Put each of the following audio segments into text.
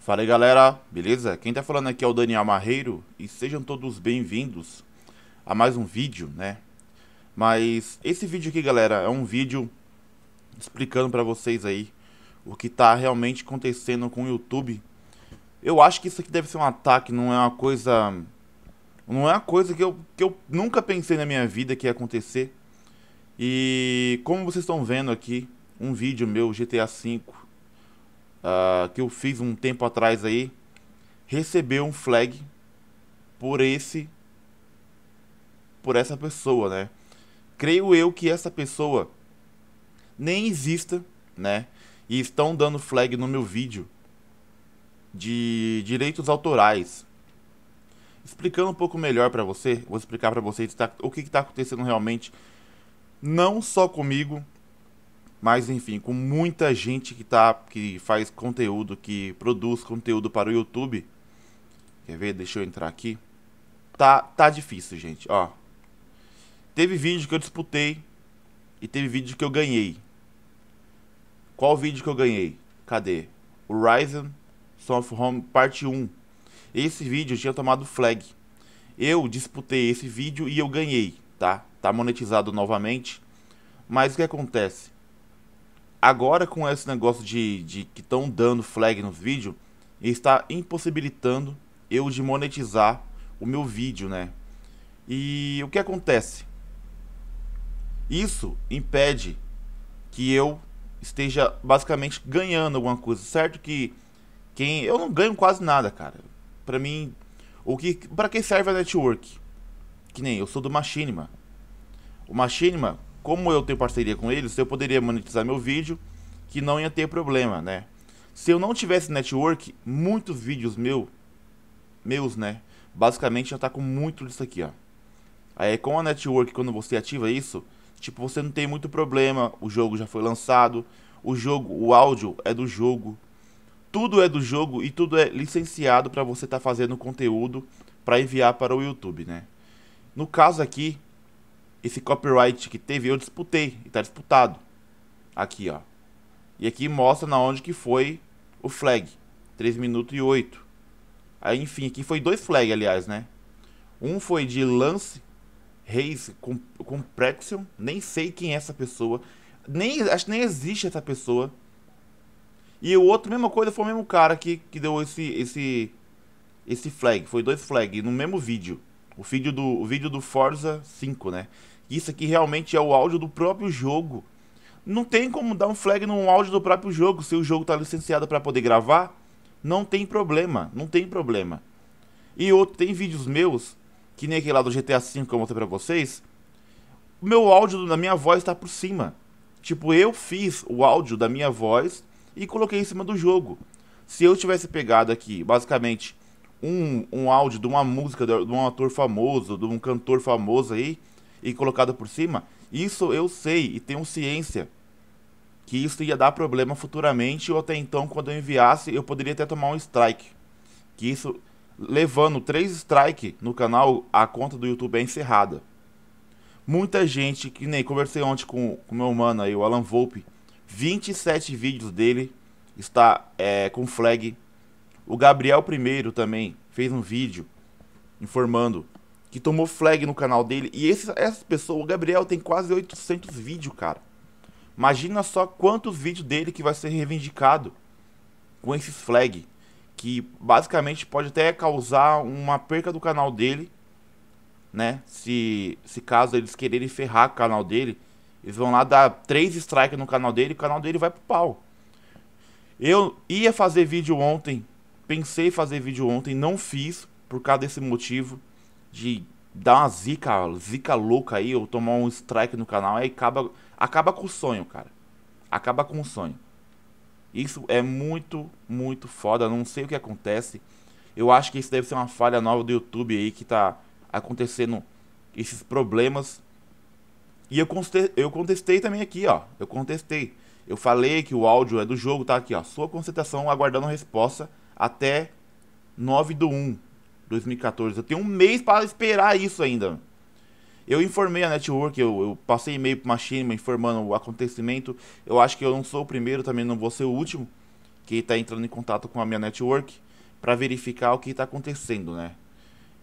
Fala aí galera, beleza? Quem tá falando aqui é o Daniel Marreiro e sejam todos bem-vindos a mais um vídeo, né? Mas esse vídeo aqui, galera, é um vídeo explicando para vocês aí o que tá realmente acontecendo com o YouTube. Eu acho que isso aqui deve ser um ataque, não é uma coisa... Não é uma coisa que eu, que eu nunca pensei na minha vida que ia acontecer. E como vocês estão vendo aqui, um vídeo meu, GTA V uh, que eu fiz um tempo atrás aí, recebeu um flag por esse por essa pessoa, né? Creio eu que essa pessoa nem exista, né? E estão dando flag no meu vídeo de direitos autorais. Explicando um pouco melhor para você, vou explicar para vocês o que está tá acontecendo realmente, não só comigo, mas enfim, com muita gente que tá que faz conteúdo, que produz conteúdo para o YouTube. Quer ver? Deixa eu entrar aqui. Tá, tá difícil, gente, ó. Teve vídeo que eu disputei e teve vídeo que eu ganhei. Qual vídeo que eu ganhei? Cadê? O Ryzen Song of Home parte 1. Esse vídeo tinha tomado flag. Eu disputei esse vídeo e eu ganhei, tá? Tá monetizado novamente. Mas o que acontece? agora com esse negócio de, de que estão dando flag no vídeo, está impossibilitando eu de monetizar o meu vídeo, né? E o que acontece? Isso impede que eu esteja basicamente ganhando alguma coisa, certo? Que quem eu não ganho quase nada, cara. Para mim, o que para quem serve a network? Que nem eu sou do Machinima. O Machinima como eu tenho parceria com eles, eu poderia monetizar meu vídeo, que não ia ter problema, né? Se eu não tivesse network, muitos vídeos meu, meus, né? Basicamente já tá com muito disso aqui, ó. Aí com a network, quando você ativa isso, tipo, você não tem muito problema, o jogo já foi lançado, o jogo, o áudio é do jogo. Tudo é do jogo e tudo é licenciado para você estar tá fazendo conteúdo para enviar para o YouTube, né? No caso aqui, esse copyright que teve eu disputei e tá disputado. Aqui, ó. E aqui mostra na onde que foi o flag. 3 minutos e 8. Aí, enfim, aqui foi dois flag, aliás, né? Um foi de Lance Reis com, com Prexion. Nem sei quem é essa pessoa. Nem, acho que nem existe essa pessoa. E o outro, mesma coisa, foi o mesmo cara que, que deu esse, esse, esse flag. Foi dois flag no mesmo vídeo. O vídeo do, o vídeo do Forza 5, né? Isso aqui realmente é o áudio do próprio jogo. Não tem como dar um flag no áudio do próprio jogo se o jogo está licenciado para poder gravar. Não tem problema, não tem problema. E outro, tem vídeos meus, que nem aquele lá do GTA V que eu mostrei pra vocês. O meu áudio da minha voz tá por cima. Tipo, eu fiz o áudio da minha voz e coloquei em cima do jogo. Se eu tivesse pegado aqui, basicamente, um, um áudio de uma música de um ator famoso, de um cantor famoso aí, e colocado por cima, isso eu sei e tenho ciência que isso ia dar problema futuramente ou até então quando eu enviasse eu poderia até tomar um strike. Que isso levando três strike no canal, a conta do YouTube é encerrada. Muita gente, que nem conversei ontem com o meu mano aí, o Alan Volpe, 27 vídeos dele está é, com flag. O Gabriel primeiro também fez um vídeo informando que tomou flag no canal dele. E esse, essa pessoa, o Gabriel, tem quase 800 vídeos, cara. Imagina só quantos vídeos dele que vai ser reivindicado com esse flag. Que basicamente pode até causar uma perca do canal dele. Né? Se, se caso eles quererem ferrar o canal dele, eles vão lá dar três strikes no canal dele e o canal dele vai pro pau. Eu ia fazer vídeo ontem, pensei em fazer vídeo ontem, não fiz por causa desse motivo de dar uma zica, zica louca aí, ou tomar um strike no canal, aí acaba, acaba com o sonho, cara. Acaba com o sonho. Isso é muito, muito foda. Não sei o que acontece. Eu acho que isso deve ser uma falha nova do YouTube aí que tá acontecendo esses problemas. E eu contestei, eu contestei também aqui, ó. Eu contestei. Eu falei que o áudio é do jogo, tá aqui, ó. Sua concentração aguardando resposta até 9 do 1. 2014. Eu tenho um mês para esperar isso ainda. Eu informei a network, eu, eu passei e-mail pro Machinima informando o acontecimento. Eu acho que eu não sou o primeiro, também não vou ser o último que está entrando em contato com a minha network para verificar o que está acontecendo, né?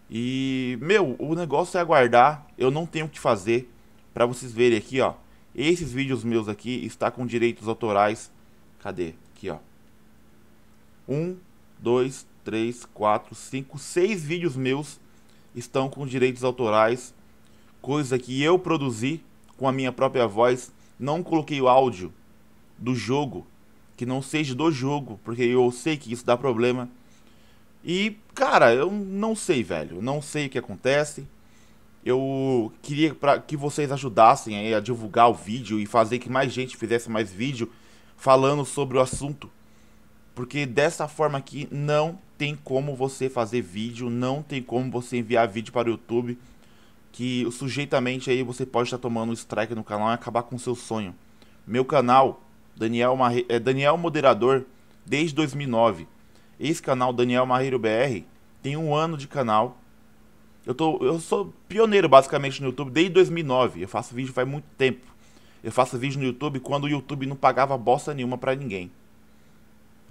E, meu, o negócio é aguardar. Eu não tenho o que fazer. Para vocês verem aqui, ó. Esses vídeos meus aqui está com direitos autorais. Cadê? Aqui, ó. Um, dois, três, quatro, cinco, seis vídeos meus estão com direitos autorais, coisa que eu produzi com a minha própria voz. Não coloquei o áudio do jogo, que não seja do jogo, porque eu sei que isso dá problema. E, cara, eu não sei, velho. Eu não sei o que acontece. Eu queria pra, que vocês ajudassem aí a divulgar o vídeo e fazer que mais gente fizesse mais vídeo falando sobre o assunto. Porque dessa forma aqui não tem como você fazer vídeo, não tem como você enviar vídeo para o YouTube. Que sujeitamente aí você pode estar tomando um strike no canal e acabar com o seu sonho. Meu canal, Daniel, Marre... é Daniel Moderador, desde 2009. Esse canal, Daniel Marreiro BR, tem um ano de canal. Eu, tô, eu sou pioneiro basicamente no YouTube desde 2009. Eu faço vídeo faz muito tempo. Eu faço vídeo no YouTube quando o YouTube não pagava bosta nenhuma para ninguém.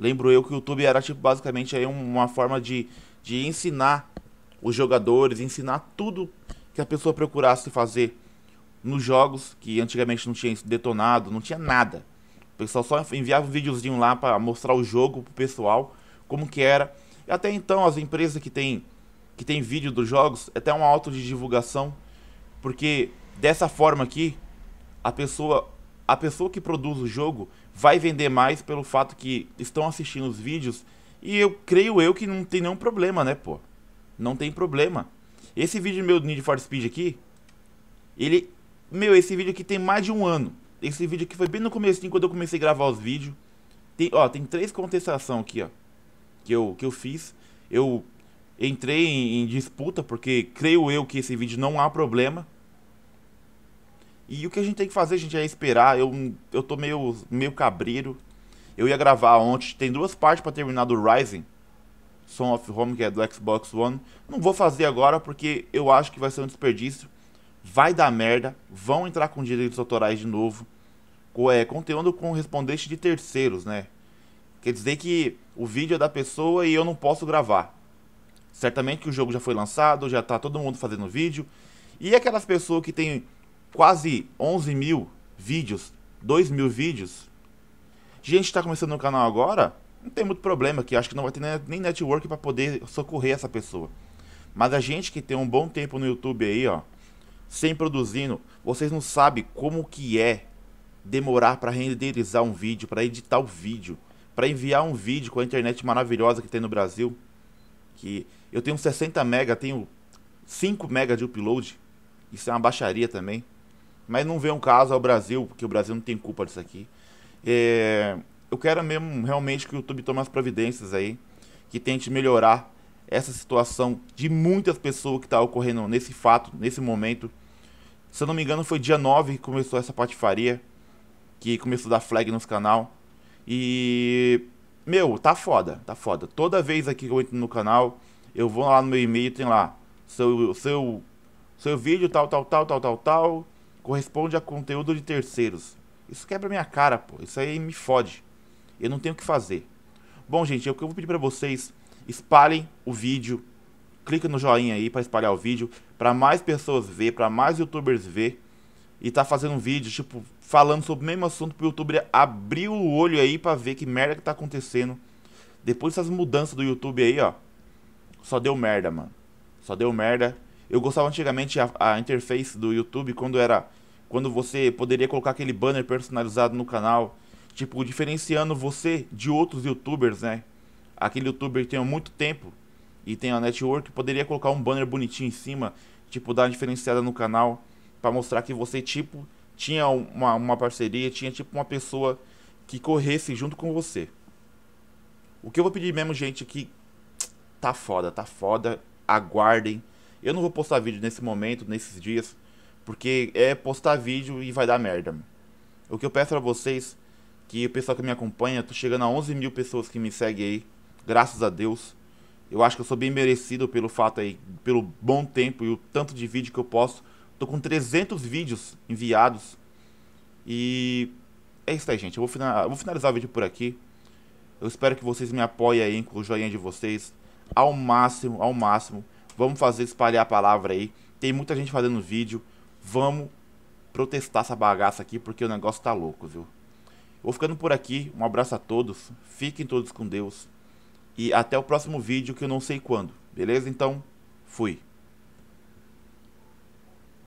Lembro eu que o YouTube era tipo basicamente aí uma forma de, de ensinar os jogadores, ensinar tudo que a pessoa procurasse fazer nos jogos, que antigamente não tinha detonado, não tinha nada. O pessoal só enviava um videozinho lá para mostrar o jogo pro pessoal, como que era. E até então as empresas que tem que tem vídeo dos jogos, é até um auto de divulgação, porque dessa forma aqui a pessoa a pessoa que produz o jogo, vai vender mais pelo fato que estão assistindo os vídeos. E eu creio eu que não tem nenhum problema, né, pô? Não tem problema. Esse vídeo meu do Need for Speed aqui, ele... Meu, esse vídeo aqui tem mais de um ano. Esse vídeo aqui foi bem no começo quando eu comecei a gravar os vídeos. Tem, ó, tem três contestações aqui, ó. Que eu, que eu fiz. Eu entrei em, em disputa, porque creio eu que esse vídeo não há problema. E o que a gente tem que fazer, a gente, é esperar. Eu, eu tô meio, meio cabreiro. Eu ia gravar ontem. Tem duas partes para terminar do Rising. Song of Home, que é do Xbox One. Não vou fazer agora porque eu acho que vai ser um desperdício. Vai dar merda. Vão entrar com direitos autorais de novo. é, conteúdo correspondente de terceiros, né? Quer dizer que o vídeo é da pessoa e eu não posso gravar. Certamente que o jogo já foi lançado, já tá todo mundo fazendo vídeo. E aquelas pessoas que têm quase 11 mil vídeos, 2 mil vídeos. Gente está começando no canal agora, não tem muito problema aqui, acho que não vai ter nem network para poder socorrer essa pessoa. Mas a gente que tem um bom tempo no YouTube aí, ó, sem produzindo, vocês não sabem como que é demorar para renderizar um vídeo, para editar o um vídeo, para enviar um vídeo com a internet maravilhosa que tem no Brasil, que eu tenho 60 mega, tenho 5 mega de upload. Isso é uma baixaria também mas não vem um caso ao Brasil, porque o Brasil não tem culpa disso aqui. É, eu quero mesmo realmente que o YouTube tome as providências aí, que tente melhorar essa situação de muitas pessoas que está ocorrendo nesse fato, nesse momento. Se eu não me engano, foi dia 9 que começou essa patifaria, que começou a dar flag nos canal. E meu, tá foda, tá foda. Toda vez aqui que eu entro no canal, eu vou lá no meu e-mail, tem lá seu seu seu vídeo tal tal tal tal tal tal corresponde a conteúdo de terceiros. Isso quebra minha cara, pô. Isso aí me fode. Eu não tenho o que fazer. Bom, gente, o que eu vou pedir para vocês espalhem o vídeo. Clica no joinha aí para espalhar o vídeo, para mais pessoas ver, para mais youtubers ver e tá fazendo um vídeo, tipo, falando sobre o mesmo assunto pro youtuber abrir o olho aí pra ver que merda que tá acontecendo. Depois dessas mudanças do YouTube aí, ó. Só deu merda, mano. Só deu merda. Eu gostava antigamente a, a interface do YouTube quando era quando você poderia colocar aquele banner personalizado no canal, tipo diferenciando você de outros YouTubers, né? Aquele YouTuber que tem muito tempo e tem a network, poderia colocar um banner bonitinho em cima, tipo dar uma diferenciada no canal para mostrar que você tipo tinha uma, uma parceria, tinha tipo uma pessoa que corresse junto com você. O que eu vou pedir mesmo, gente, aqui é que tá foda, tá foda. Aguardem eu não vou postar vídeo nesse momento, nesses dias, porque é postar vídeo e vai dar merda. O que eu peço pra vocês, que o pessoal que me acompanha, tô chegando a 11 mil pessoas que me seguem aí, graças a Deus. Eu acho que eu sou bem merecido pelo fato aí, pelo bom tempo e o tanto de vídeo que eu posto. Tô com 300 vídeos enviados. E é isso aí, gente. Eu vou, finalizar o vídeo por aqui. Eu espero que vocês me apoiem aí com o joinha de vocês. Ao máximo, ao máximo. Vamos fazer espalhar a palavra aí. Tem muita gente fazendo vídeo. Vamos protestar essa bagaça aqui porque o negócio tá louco, viu? Vou ficando por aqui. Um abraço a todos. Fiquem todos com Deus. E até o próximo vídeo que eu não sei quando. Beleza? Então, fui.